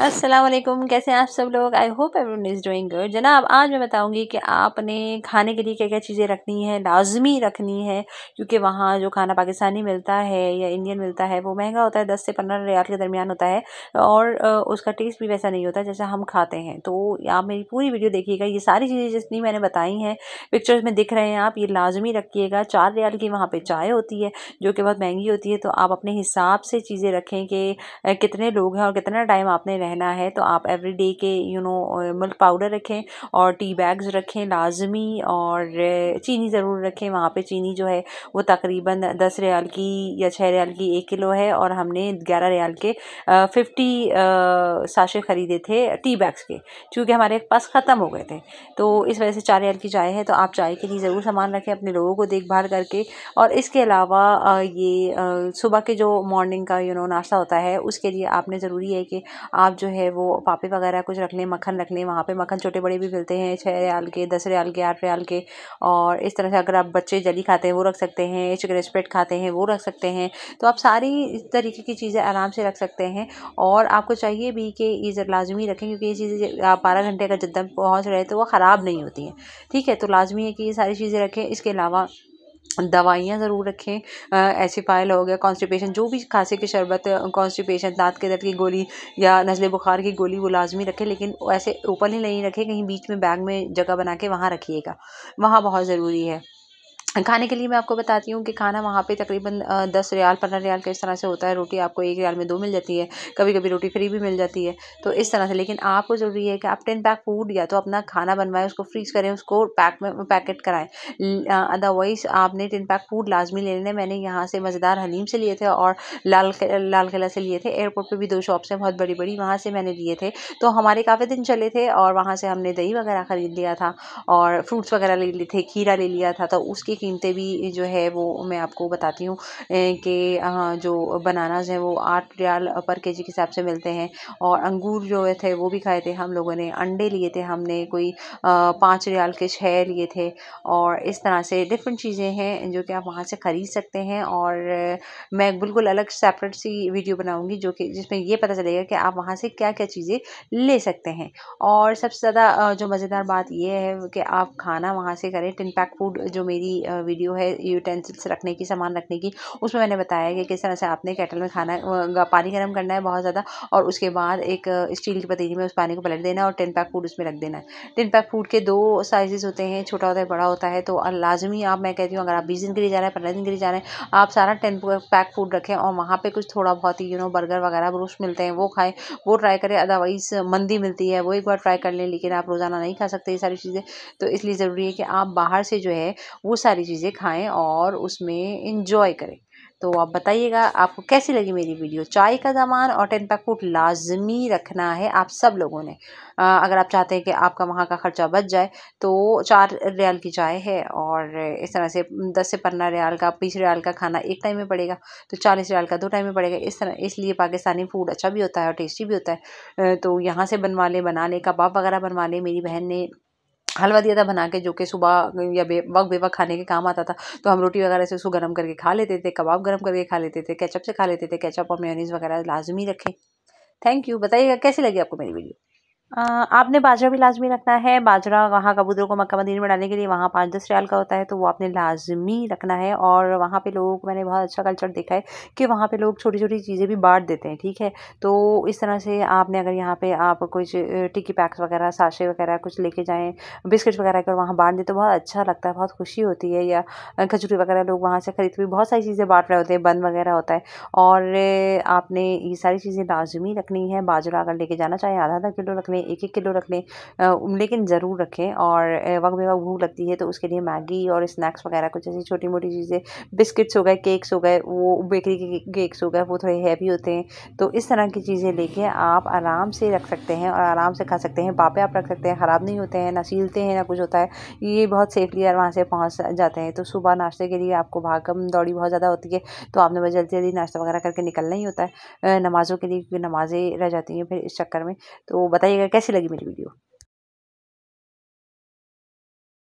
असलम कैसे हैं आप सब लोग I hope everyone is doing good जनाब आज मैं बताऊंगी कि आपने खाने के लिए क्या क्या चीज़ें रखनी है लाजमी रखनी है क्योंकि वहाँ जो खाना पाकिस्तानी मिलता है या इंडियन मिलता है वो महंगा होता है दस से पंद्रह रियाल के दरमियान होता है और उसका टेस्ट भी वैसा नहीं होता जैसा हम खाते हैं तो आप मेरी पूरी वीडियो देखिएगा ये सारी चीज़ें जितनी मैंने बताई हैं पिक्चर्स में दिख रहे हैं आप ये लाजमी रखिएगा चार रियाल की वहाँ पर चाय होती है जो कि बहुत महंगी होती है तो आप अपने हिसाब से चीज़ें रखें कि कितने लोग हैं और कितना टाइम आपने रहना है तो आप एवरीडे के यू नो मिल्क पाउडर रखें और टी बैग्स रखें लाजमी और चीनी ज़रूर रखें वहाँ पे चीनी जो है वो तकरीबन दस रियाल की या छः रियाल की एक किलो है और हमने ग्यारह रियाल के फ़िफ्टी साशे ख़रीदे थे टी बैग्स के क्योंकि हमारे पास ख़त्म हो गए थे तो इस वजह से चार रियाल की चाय है तो आप चाय के लिए ज़रूर सामान रखें अपने लोगों को देखभाल करके और इसके अलावा ये सुबह के जो मॉर्निंग का यू नो नाश्ता होता है उसके लिए आपने ज़रूरी है कि आप आप जो है वो पापे वगैरह कुछ रख लें मक्खन रख लें वहाँ पे मक्खन छोटे बड़े भी मिलते हैं छः रियाल के दस रियाल के आठ रियाल के और इस तरह से अगर आप बच्चे जली खाते हैं वो रख सकते हैं चिकन स्प्रेड खाते हैं वो रख सकते हैं तो आप सारी तरीके की चीज़ें आराम से रख सकते हैं और आपको चाहिए भी कि ये लाजमी रखें क्योंकि ये चीज़ें आप बारह घंटे का जद्दम पहुँच रहे तो वो ख़राब नहीं होती हैं ठीक है तो लाजमी है कि ये सारी चीज़ें रखें इसके अलावा दवाइयाँ ज़रूर रखें एसिफाइल हो गया कॉन्स्टिपेशन जो भी खांसी के शरबत कॉन्स्टिपेशन दाँत के दर्द की गोली या नज़ले बुखार की गोली वो लाजमी रखें लेकिन ऐसे ओपन ही नहीं रखें कहीं बीच में बैग में जगह बना के वहाँ रखिएगा वहाँ बहुत ज़रूरी है खाने के लिए मैं आपको बताती हूँ कि खाना वहाँ पे तकरीबन दस रियाल पंद्रह रियाल का इस तरह से होता है रोटी आपको एक रियाल में दो मिल जाती है कभी कभी रोटी फ्री भी मिल जाती है तो इस तरह से लेकिन आपको ज़रूरी है कि आप टेन पैक फूड या तो अपना खाना बनवाएं उसको फ्रीज करें उसको पैक में पैकेट कराएं अदरवाइज़ आपने टेन पैक फूड लाजमी ले लेने मैंने यहाँ से मज़ेदार हलीम से लिए थे और लाल लाल किला से लिए थे एयरपोर्ट पर भी दो शॉप्स हैं बहुत बड़ी बड़ी वहाँ से मैंने लिए थे तो हमारे काफ़ी दिन चले थे और वहाँ से हमने दही वगैरह ख़रीद लिया था और फ्रूट्स वगैरह ले लिए थे खीरा ले लिया था तो उसकी कीमतें भी जो है वो मैं आपको बताती हूँ कि जो बनानाज हैं वो आठ रियाल पर के जी के हिसाब से मिलते हैं और अंगूर जो थे वो भी खाए थे हम लोगों ने अंडे लिए थे हमने कोई पाँच रियाल के छः लिए थे और इस तरह से डिफरेंट चीज़ें हैं जो कि आप वहाँ से ख़रीद सकते हैं और मैं बिल्कुल अलग सेपरेट सी वीडियो बनाऊँगी जो कि जिसमें ये पता चलेगा कि आप वहाँ से क्या क्या चीज़ें ले सकते हैं और सबसे ज़्यादा जो मज़ेदार बात यह है कि आप खाना वहाँ से करें टिन पैक फूड जो मेरी वीडियो है यूटेंसिल्स रखने की सामान रखने की उसमें मैंने बताया कि किस तरह से आपने केटल में खाना पानी गर्म करना है बहुत ज़्यादा और उसके बाद एक स्टील की पतीली में उस पानी को पलट देना है और टिन पैक फूड उसमें रख देना है टिन पैक फूड के दो साइज़ होते हैं छोटा होता है बड़ा होता है तो लाजमी आप मैं कहती हूँ अगर आप बीस दिन के लिए जा रहे हैं पंद्रह दिन के लिए जा रहे हैं आप सारा टिन पैक फूड रखें और वहाँ पर कुछ थोड़ा बहुत ही यू नो बर्गर वगैरह ब्रूश मिलते हैं वो खाएँ वो ट्राई करें अदरवाइज़ मंदी मिलती है वो एक बार ट्राई कर लें लेकिन आप रोज़ाना नहीं खा सकते ये सारी चीज़ें तो इसलिए ज़रूरी है कि आप बाहर से जो है वो सारी सारी चीज़ें खाएं और उसमें इंजॉय करें तो आप बताइएगा आपको कैसी लगी मेरी वीडियो चाय का सामान और टेन पैक फूड लाजमी रखना है आप सब लोगों ने आ, अगर आप चाहते हैं कि आपका वहाँ का ख़र्चा बच जाए तो चार रियाल की चाय है और इस तरह से दस से पंद्रह रियाल का बीस रियाल का खाना एक टाइम में पड़ेगा तो चालीस रियाल का दो टाइम में पड़ेगा इस तरह इसलिए पाकिस्तानी फ़ूड अच्छा भी होता है और टेस्टी भी होता है तो यहाँ से बनवा लें बना लें कबाब वगैरह बनवा लें मेरी बहन ने हलवा दिया था बना के जो कि सुबह या बे वक्त बेवक खाने के काम आता था तो हम रोटी वगैरह से उसको गर्म करके खा लेते थे कबाब गर्म करके खा लेते थे कैचअप से खा लेते थे कैचअप और मेयोनीज़ वगैरह लाजमी रखें थैंक यू बताइएगा कैसे लगी आपको मेरी वीडियो आपने बाजरा भी लाजमी रखना है बाजरा वहाँ कबूतरों को मक्का मदीन में डालने के लिए वहाँ पाँच दस रियाल का होता है तो वो आपने लाजमी रखना है और वहाँ पे लोग मैंने बहुत अच्छा कल्चर देखा है कि वहाँ पे लोग छोटी छोटी चीज़ें भी बांट देते हैं ठीक है तो इस तरह से आपने अगर यहाँ पर आप कुछ टिक्की पैक्स वगैरह साशे वगैरह कुछ लेके जाएँ बिस्किट वगैरह अगर वहाँ बांट दें तो बहुत अच्छा लगता है बहुत खुशी होती है या खजूरी वगैरह लोग वहाँ से ख़रीद भी बहुत सारी चीज़ें बांट रहे होते हैं बंद वगैरह होता है और आपने ये सारी चीज़ें लाजमी रखनी है बाजरा अगर लेके जाना चाहें आधा आधा किलो रखने एक एक किलो रख लें लेकिन ज़रूर रखें और वक्त बेवक भूख लगती है तो उसके लिए मैगी और स्नैक्स वगैरह कुछ ऐसी छोटी मोटी चीज़ें बिस्किट्स हो गए केक्स हो गए वो बेकरी के केक्स हो गए वो थोड़े हैवी होते हैं तो इस तरह की चीज़ें लेके आप आराम से रख सकते हैं और आराम से खा सकते हैं पापे आप रख सकते हैं ख़राब नहीं होते हैं ना सीलते हैं ना कुछ होता है ये बहुत सेफली वहाँ से पहुँच जाते हैं तो सुबह नाश्ते के लिए आपको भागम दौड़ी बहुत ज़्यादा होती है तो आपने बस जल्दी जल्दी नाश्ता वगैरह करके निकलना ही होता है नमाज़ों के लिए नमाज़ें रह जाती हैं फिर इस चक्कर में तो बताइएगा कैसी लगी मेरी वीडियो